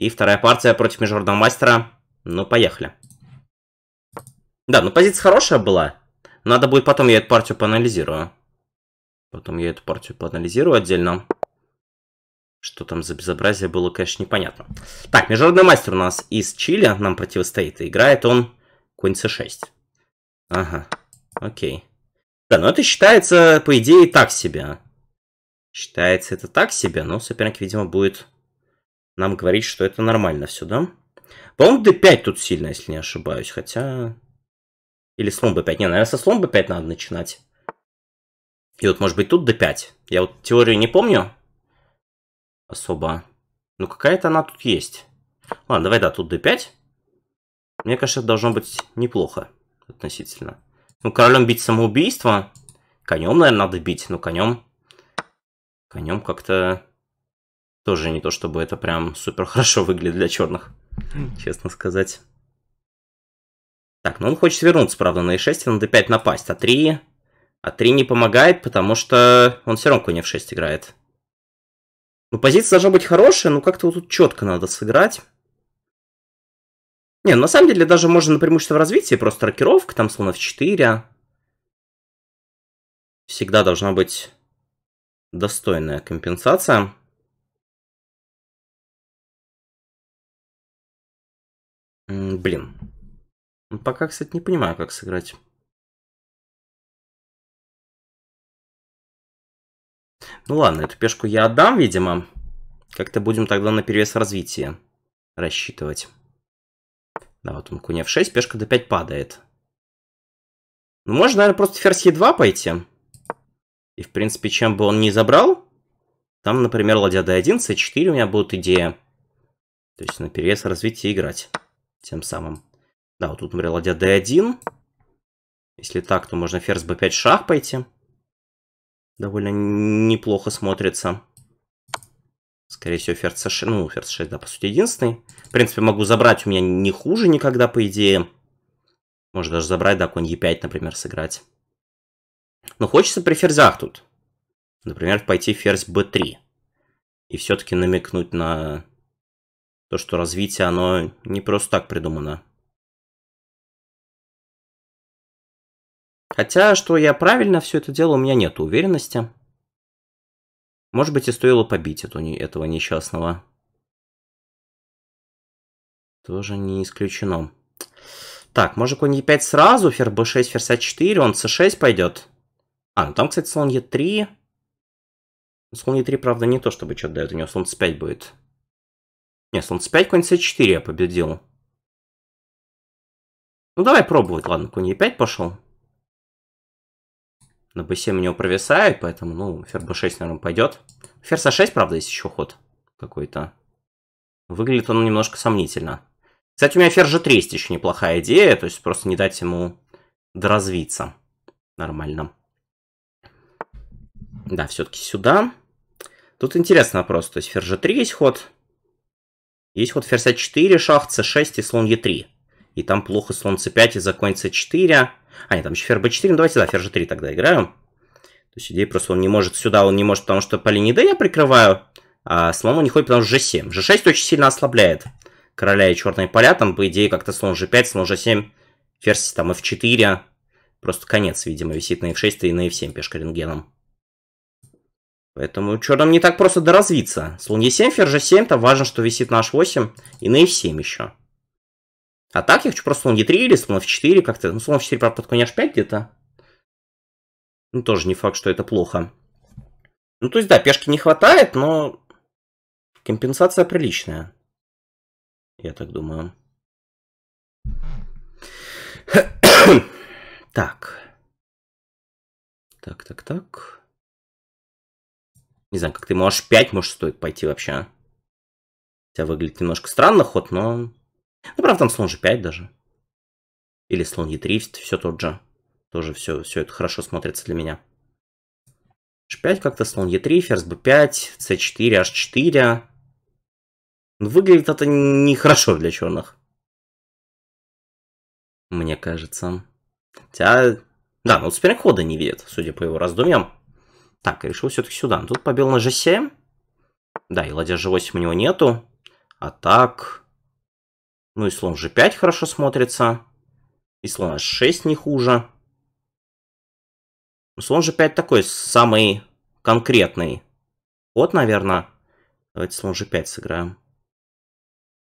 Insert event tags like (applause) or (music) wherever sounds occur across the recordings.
И вторая партия против Международного Мастера. Ну, поехали. Да, ну позиция хорошая была. Надо будет потом я эту партию поанализирую. Потом я эту партию поанализирую отдельно. Что там за безобразие было, конечно, непонятно. Так, Международный Мастер у нас из Чили нам противостоит. И играет он конь c6. Ага, окей. Да, ну это считается, по идее, так себе. Считается это так себе, но соперник, видимо, будет нам говорить, что это нормально все, да? По-моему, d5 тут сильно, если не ошибаюсь, хотя... Или слон b5. Не, наверное, со слон b5 надо начинать. И вот, может быть, тут d5. Я вот теорию не помню особо. Ну, какая-то она тут есть. Ладно, давай, да, тут d5. Мне кажется, должно быть неплохо относительно. Ну, королем бить самоубийство. Конем, наверное, надо бить, ну конем... Конем как-то тоже не то, чтобы это прям супер хорошо выглядит для черных, хм. честно сказать. Так, ну он хочет вернуться, правда, на e6 и на d5 напасть, а 3... А 3 не помогает, потому что он все равно конь f6 играет. Ну, позиция должна быть хорошая, но как-то вот тут четко надо сыграть. Не, ну, на самом деле даже можно на преимущество в развитии, просто рокировка, там слон f4. Всегда должна быть достойная компенсация. Блин. Ну, пока, кстати, не понимаю, как сыграть. Ну ладно, эту пешку я отдам, видимо. Как-то будем тогда на перевес развития рассчитывать. Да, вот он конь f6, пешка d5 падает. Ну, можно, наверное, просто ферзь e2 пойти. И, в принципе, чем бы он ни забрал, там, например, ладья d1, c4 у меня будет идея. То есть на перевес развития играть. Тем самым. Да, вот тут, например, ладья d1. Если так, то можно ферзь b5 шах пойти. Довольно неплохо смотрится. Скорее всего, ферзь c6. Ну, ферзь 6, да, по сути, единственный. В принципе, могу забрать. У меня не хуже никогда, по идее. Можно даже забрать, да, конь e5, например, сыграть. Но хочется при ферзях тут. Например, пойти ферзь b3. И все-таки намекнуть на то, что развитие, оно не просто так придумано. Хотя, что я правильно все это делал, у меня нет уверенности. Может быть, и стоило побить эту, этого несчастного. Тоже не исключено. Так, может конь e5 сразу, ферзь Б 6 ферзь А 4 он С 6 пойдет. А, ну там, кстати, слон e3. Слон e3, правда, не то чтобы что-то дает, у него слон c5 будет. Нет, слон c5, конь c4 я победил. Ну давай пробовать, ладно, конь e5 пошел. На b7 у него провисает, поэтому, ну, ферзь b6, наверное, пойдет. Ферзь a6, правда, есть еще ход какой-то. Выглядит он немножко сомнительно. Кстати, у меня ферзь g3 есть еще неплохая идея, то есть просто не дать ему доразвиться нормально. Да, все-таки сюда. Тут интересный вопрос, то есть ферзь g3 есть ход, есть ход ферзь А4, шах, С6 и слон Е3. И там плохо слон С5 и за С4. А, нет, там еще ферзь Б4. Ну, давайте, да, ферзь G3 тогда играем. То есть идея просто он не может сюда, он не может, потому что по линии D я прикрываю. А слон он не ходит, потому что G7. G6 очень сильно ослабляет короля и черные поля. Там, по идее, как-то слон G5, слон G7, ферзь там F4. Просто конец, видимо, висит на F6 и на F7 пешка рентгеном. Поэтому что нам не так просто доразвиться. Слон Е7, ферзь 7 там важно, что висит наш 8 и на F7 еще. А так я хочу просто слон Е3 или слон F4 как-то. Ну, слон F4, правда, под конь H5 где-то. Ну, тоже не факт, что это плохо. Ну, то есть, да, пешки не хватает, но компенсация приличная. Я так думаю. (coughs) так. Так, так, так. Не знаю, как ты можешь 5, может, стоит пойти вообще. Хотя выглядит немножко странно ход, но... Ну, правда, там слон же 5 даже. Или слон e3, все тот же. Тоже все, все это хорошо смотрится для меня. h5 как-то, слон e3, ферзь b5, c4, h4. Выглядит это нехорошо для черных. Мне кажется. Хотя... Да, но теперь хода не видит, судя по его раздумьям. Так, решил все-таки сюда. Но ну, тут побил на g7. Да, и ладья g8 у него нету. А так... Ну и слон g5 хорошо смотрится. И слон h6 не хуже. Ну, слон g5 такой самый конкретный Вот, наверное. Давайте слон g5 сыграем.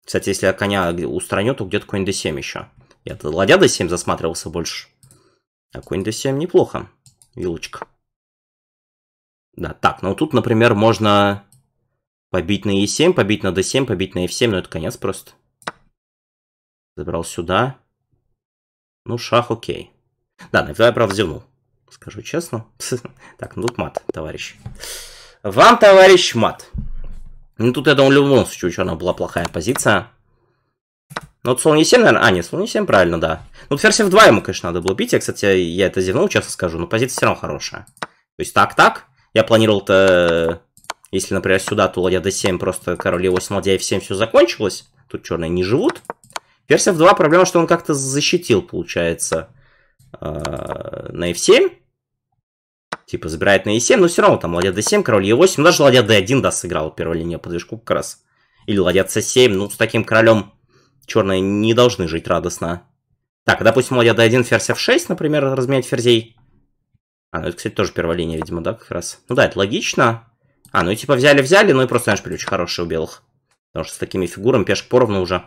Кстати, если я коня устраню, то где-то конь d7 еще. Я то ладья d7 засматривался больше. А конь d7 неплохо. Вилочка. Да, так, ну тут, например, можно побить на e7, побить на d7, побить на f7, но это конец просто. Забрал сюда. Ну, шах окей. Да, иногда ну, я, правда, зевнул. Скажу честно. (laughs) так, ну тут мат, товарищ. Вам, товарищ, мат. Ну, тут, я думаю, в любом случае у была плохая позиция. Ну, вот слон e7, наверное. А, нет, слон e7, правильно, да. Ну, ферзь f2 ему, конечно, надо было бить. Я, кстати, я это зевнул, честно скажу, но позиция все равно хорошая. То есть так-так. Я планировал-то, если, например, сюда то ладья d7, просто король e8, ладья f7, все закончилось. Тут черные не живут. Ферзь f2, проблема, что он как-то защитил, получается, э, на f7. Типа забирает на e7, но все равно там ладья d7, король e8. Ну, даже ладья d1, да, сыграл первая линия по движку как раз. Или ладья c7, ну, с таким королем черные не должны жить радостно. Так, допустим, ладья d1, ферзь f6, например, разменять ферзей. А, ну это, кстати, тоже первая линия, видимо, да, как раз. Ну да, это логично. А, ну и типа взяли-взяли, ну и просто, знаешь, очень хороший у белых. Потому что с такими фигурами пешка поровну уже.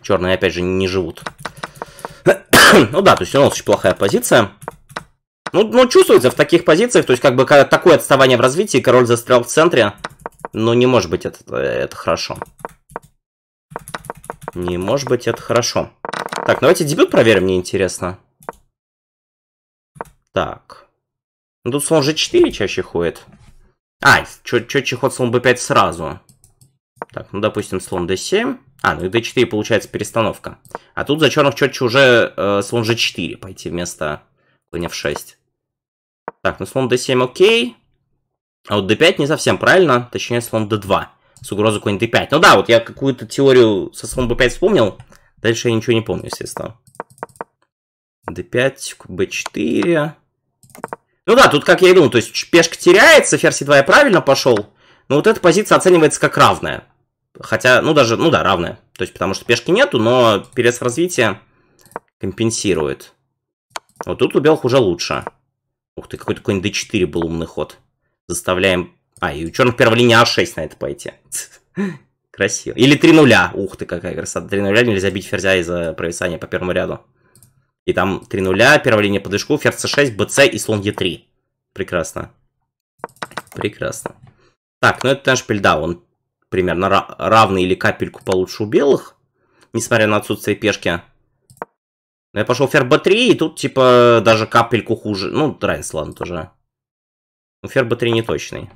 Черные, опять же, не живут. (coughs) ну да, то есть у нас очень плохая позиция. Ну, ну, чувствуется в таких позициях, то есть как бы такое отставание в развитии, король застрял в центре. Ну, не может быть это, это хорошо. Не может быть это хорошо. Так, давайте дебют проверим, мне интересно. Так. Ну, тут слон же 4 чаще ходит. А, чё, чё чеход слон b5 сразу. Так, ну, допустим, слон d7. А, ну и d4 получается перестановка. А тут за черных четче уже э, слон g4 пойти вместо коня в 6 Так, ну слон d7 окей. А вот d5 не совсем правильно, точнее слон d2. С угрозой конь d5. Ну да, вот я какую-то теорию со слон b5 вспомнил. Дальше я ничего не помню, естественно. d5, b4... Ну да, тут как я и думал, то есть пешка теряется, ферзь 2 я правильно пошел, но вот эта позиция оценивается как равная. Хотя, ну даже, ну да, равная. То есть потому что пешки нету, но перец развития компенсирует. Вот тут у белых уже лучше. Ух ты, какой-то какой d4 был умный ход. Заставляем... А, и у черных первой линии а6 на это пойти. (laughs) Красиво. Или 3 нуля. Ух ты, какая красота. 3 нуля нельзя бить ферзя из-за провисания по первому ряду. И там 3 нуля, первая линия по движку, ферзь c6, bc и слон e3. Прекрасно. Прекрасно. Так, ну это наш пельда, он примерно ра равный или капельку получше у белых, несмотря на отсутствие пешки. я пошел ферзь b3, и тут типа даже капельку хуже. Ну, равенство, тоже. Ну, ферзь b3 не точный. То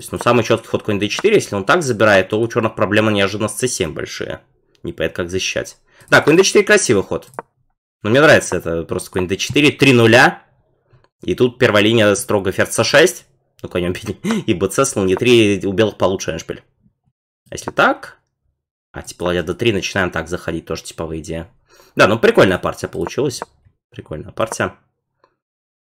есть, ну, самый четкий ход конь d4, если он так забирает, то у черных проблемы неожиданно с c7 большие. Не понятно, как защищать. Да, конь d4 красивый ход. Ну мне нравится это просто какой-нибудь d4, 3 нуля. И тут первая линия строго ферца c6. Ну, конем (laughs) и bc, слон e3, у белых получше эншпиль. А если так... А типа ладья d3, начинаем так заходить, тоже типовая идея. Да, ну прикольная партия получилась. Прикольная партия.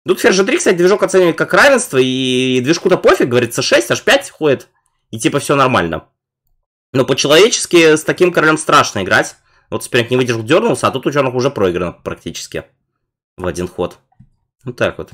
Тут ферзь g3, кстати, движок оценивает как равенство, и движку-то пофиг, говорит, c6, h5 ходит, и типа все нормально. Но по-человечески с таким королем страшно играть. Вот соперник не выдержал, дернулся, а тут у черных уже проиграно практически в один ход. Вот так вот.